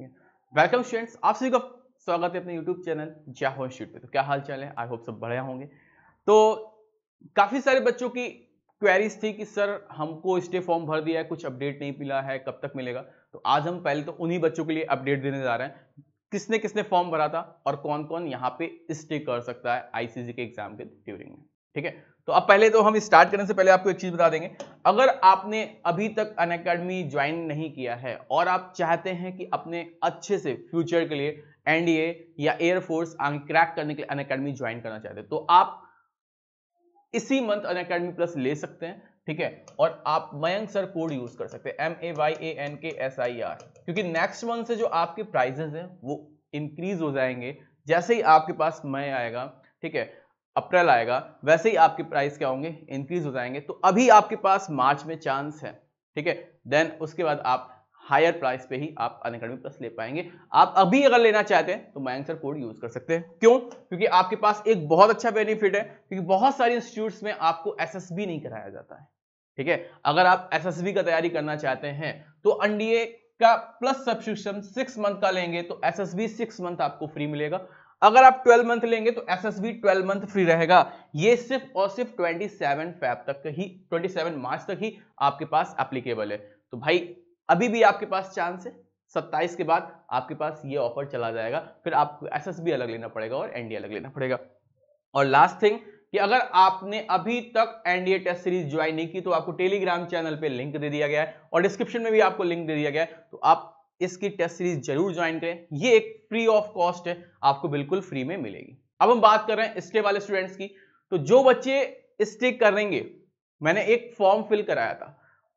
Welcome students आप सभी का स्वागत है अपने यूट्यूब चैनल जय इंस्टीट्यूट पे तो क्या हाल चाल है आई होप सब बढ़िया होंगे तो काफ़ी सारे बच्चों की क्वेरीज थी कि सर हमको स्टे फॉर्म भर दिया है कुछ अपडेट नहीं मिला है कब तक मिलेगा तो आज हम पहले तो उन्हीं बच्चों के लिए अपडेट देने जा रहे हैं किसने किसने फॉर्म भरा था और कौन कौन यहाँ पे स्टे कर सकता है आईसीसी के एग्जाम के ड्यूरिंग में ठीक है तो अब पहले तो हम स्टार्ट करने से पहले आपको एक चीज बता देंगे अगर आपने अभी तक अन अकेडमी ज्वाइन नहीं किया है और आप चाहते हैं कि अपने अच्छे से फ्यूचर के लिए एनडीए या एयरफोर्स क्रैक करने के लिए अन अकेडमी ज्वाइन करना चाहते हैं तो आप इसी मंथ अन अकेडमी प्लस ले सकते हैं ठीक है और आप मयंक सर कोड यूज कर सकते हैं M A Y A N K S I R क्योंकि नेक्स्ट मंथ से जो आपके प्राइजेस हैं वो इंक्रीज हो जाएंगे जैसे ही आपके पास मय आएगा ठीक है अप्रैल आएगा वैसे ही आपके प्राइस क्या होंगे इंक्रीज हो जाएंगे तो अभी आपके पास मार्च में चांस है ठीक है देन उसके बाद आप हायर प्राइस पे ही आप अनकेडमी प्लस ले पाएंगे आप अभी अगर लेना चाहते हैं तो माइंड कोड यूज कर सकते हैं क्यों क्योंकि आपके पास एक बहुत अच्छा बेनिफिट है क्योंकि बहुत सारे इंस्टीट्यूट्स में आपको एस नहीं कराया जाता है ठीक है अगर आप एस का तैयारी करना चाहते हैं तो एनडीए का प्लस सब्सक्रिप्शन सिक्स मंथ का लेंगे तो एस एस सिक्स मंथ आपको फ्री मिलेगा अगर आप 12 मंथ लेंगे तो एस एस 12 मंथ फ्री रहेगा ये सिर्फ और सिर्फ 27 फैब तक ही 27 मार्च तक ही आपके पास एप्लीकेबल है तो भाई अभी भी आपके पास चांस है सत्ताईस के बाद आपके पास ये ऑफर चला जाएगा फिर आपको एस अलग लेना पड़ेगा और एनडीए अलग लेना पड़ेगा और लास्ट थिंग कि अगर आपने अभी तक एनडीए टेस्ट सीरीज ज्वाइन नहीं की तो आपको टेलीग्राम चैनल पे लिंक दे दिया गया है और डिस्क्रिप्शन में भी आपको लिंक दे दिया गया है तो आप इसकी टेस्ट सीरीज जरूर ज्वाइन करें ये एक फ्री ऑफ कॉस्ट है आपको बिल्कुल फ्री में मिलेगी अब हम बात कर रहे हैं स्टे वाले स्टूडेंट्स की तो जो बच्चे स्टे करेंगे मैंने एक फॉर्म फिल कराया था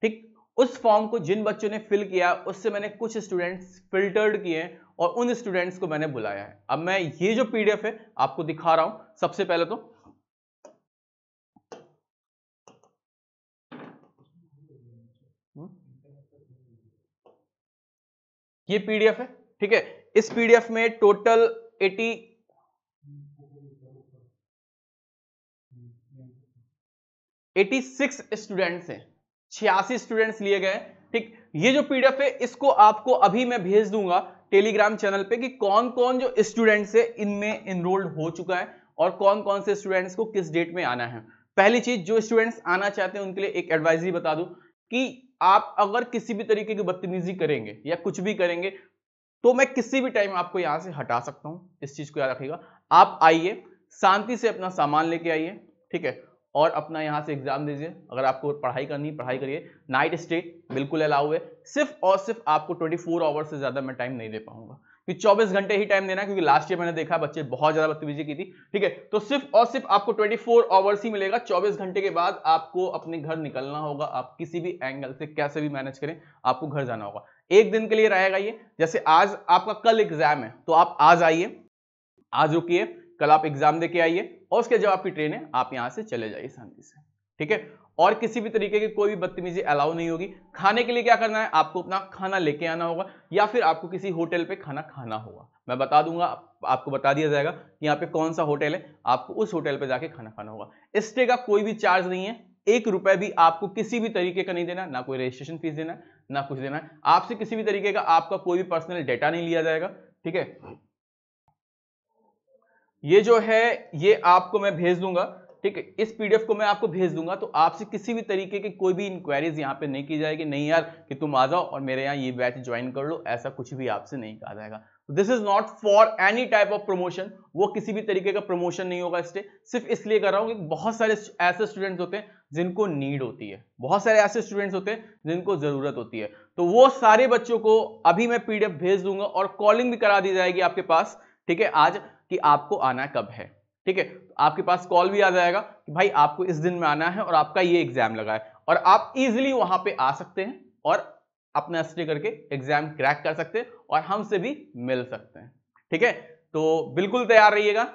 ठीक उस फॉर्म को जिन बच्चों ने फिल किया उससे मैंने कुछ स्टूडेंट्स फिल्टर्ड किए हैं और उन स्टूडेंट्स को मैंने बुलाया है अब मैं ये जो पीडीएफ है आपको दिखा रहा हूं सबसे पहले तो हम्म? ये पीडीएफ है ठीक है इस पीडीएफ में टोटल 80 86 स्टूडेंट्स हैं छियासी स्टूडेंट्स लिए गए ठीक ये जो पीडीएफ है इसको आपको अभी मैं भेज दूंगा टेलीग्राम चैनल पे कि कौन कौन जो स्टूडेंट्स है इनमें इनरोल्ड हो चुका है और कौन कौन से स्टूडेंट्स को किस डेट में आना है पहली चीज जो स्टूडेंट्स आना चाहते हैं उनके लिए एक एडवाइजरी बता दूं कि आप अगर किसी भी तरीके की बदतमीजी करेंगे या कुछ भी करेंगे तो मैं किसी भी टाइम आपको यहां से हटा सकता हूं इस चीज़ को याद रखिएगा आप आइए शांति से अपना सामान लेके आइए ठीक है और अपना यहां से एग्ज़ाम दीजिए अगर आपको पढ़ाई करनी पढ़ाई करिए नाइट स्टे बिल्कुल अलाउ है सिर्फ और सिर्फ आपको 24 फोर आवर से ज़्यादा मैं टाइम नहीं दे पाऊंगा क्योंकि 24 घंटे ही टाइम देना है क्योंकि लास्ट ईयर मैंने देखा बच्चे बहुत ज़्यादा बदतमीजी की थी ठीक है तो सिर्फ और सिर्फ आपको 24 फोर आवर्स ही मिलेगा 24 घंटे के बाद आपको अपने घर निकलना होगा आप किसी भी एंगल से कैसे भी मैनेज करें आपको घर जाना होगा एक दिन के लिए रहेगा ये जैसे आज आपका कल एग्जाम है तो आप आज आइए आज रुकिए कल आप एग्जाम दे के आइए और उसके जब आपकी ट्रेन है आप यहाँ से चले जाइए शांति से ठीक है और किसी भी तरीके की कोई भी बदतमीजी अलाउ नहीं होगी खाने के लिए क्या करना है आपको अपना खाना लेके आना होगा या फिर आपको किसी होटल पे खाना खाना होगा मैं बता दूंगा आपको बता दिया जाएगा कि यहाँ पे कौन सा होटल है आपको उस होटल पे जाके खाना खाना होगा स्टे का कोई भी चार्ज नहीं है एक रुपए भी आपको किसी भी तरीके का नहीं देना ना कोई रजिस्ट्रेशन फीस देना ना कुछ देना आपसे किसी भी तरीके का आपका कोई भी पर्सनल डेटा नहीं लिया जाएगा ठीक है ये जो है ये आपको मैं भेज दूंगा ठीक है इस पीडीएफ को मैं आपको भेज दूंगा तो आपसे किसी भी तरीके की कोई भी इंक्वायरीज यहाँ पे नहीं की जाएगी नहीं यार कि तुम आ जाओ और मेरे यहाँ ये बैच ज्वाइन कर लो ऐसा कुछ भी आपसे नहीं कहा जाएगा this is not for any type of promotion वो किसी भी तरीके का प्रमोशन नहीं होगा इससे सिर्फ इसलिए कर रहा हूँ कि बहुत सारे ऐसे स्टूडेंट्स होते हैं जिनको नीड होती है बहुत सारे ऐसे स्टूडेंट्स होते हैं जिनको ज़रूरत होती है तो वो सारे बच्चों को अभी मैं पीडीएफ भेज दूंगा और कॉलिंग भी करा दी जाएगी आपके पास ठीक है आज कि आपको आना कब है ठीक है तो आपके पास कॉल भी आ जाएगा कि भाई आपको इस दिन में आना है और आपका ये एग्जाम लगा है और आप इजिली वहां पर आ सकते हैं और अपना स्टे करके एग्जाम क्रैक कर सकते हैं और हमसे भी मिल सकते हैं ठीक है तो बिल्कुल तैयार रहिएगा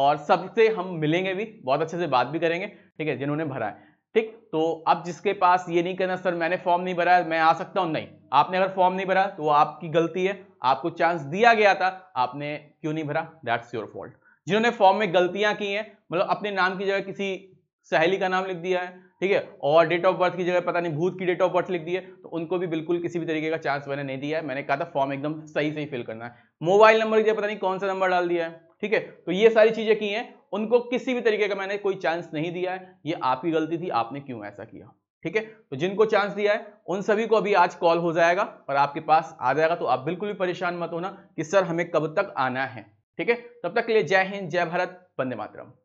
और सबसे हम मिलेंगे भी बहुत अच्छे से बात भी करेंगे ठीक है जिन्होंने भरा है ठीक तो अब जिसके पास ये नहीं करना सर मैंने फॉर्म नहीं भरा मैं आ सकता हूं नहीं आपने अगर फॉर्म नहीं भरा तो आपकी गलती है आपको चांस दिया गया था आपने क्यों नहीं भरा दैट्स योर फॉल्ट जिन्होंने फॉर्म में गलतियां की हैं मतलब अपने नाम की जगह किसी सहेली का नाम लिख दिया है ठीक है और डेट ऑफ बर्थ की जगह पता नहीं भूत की डेट ऑफ बर्थ लिख दी है तो उनको भी बिल्कुल किसी भी तरीके का चांस मैंने नहीं दिया है मैंने कहा था फॉर्म एकदम सही सही फिल करना है मोबाइल नंबर की जगह पता नहीं कौन सा नंबर डाल दिया है ठीक है तो ये सारी चीजें की हैं उनको किसी भी तरीके का मैंने कोई चांस नहीं दिया है ये आपकी गलती थी आपने क्यों ऐसा किया ठीक है तो जिनको चांस दिया है उन सभी को अभी आज कॉल हो जाएगा और आपके पास आ जाएगा तो आप बिल्कुल भी परेशान मत होना कि सर हमें कब तक आना है ठीक है तब तक के लिए जय हिंद जय भारत वंदे मातरम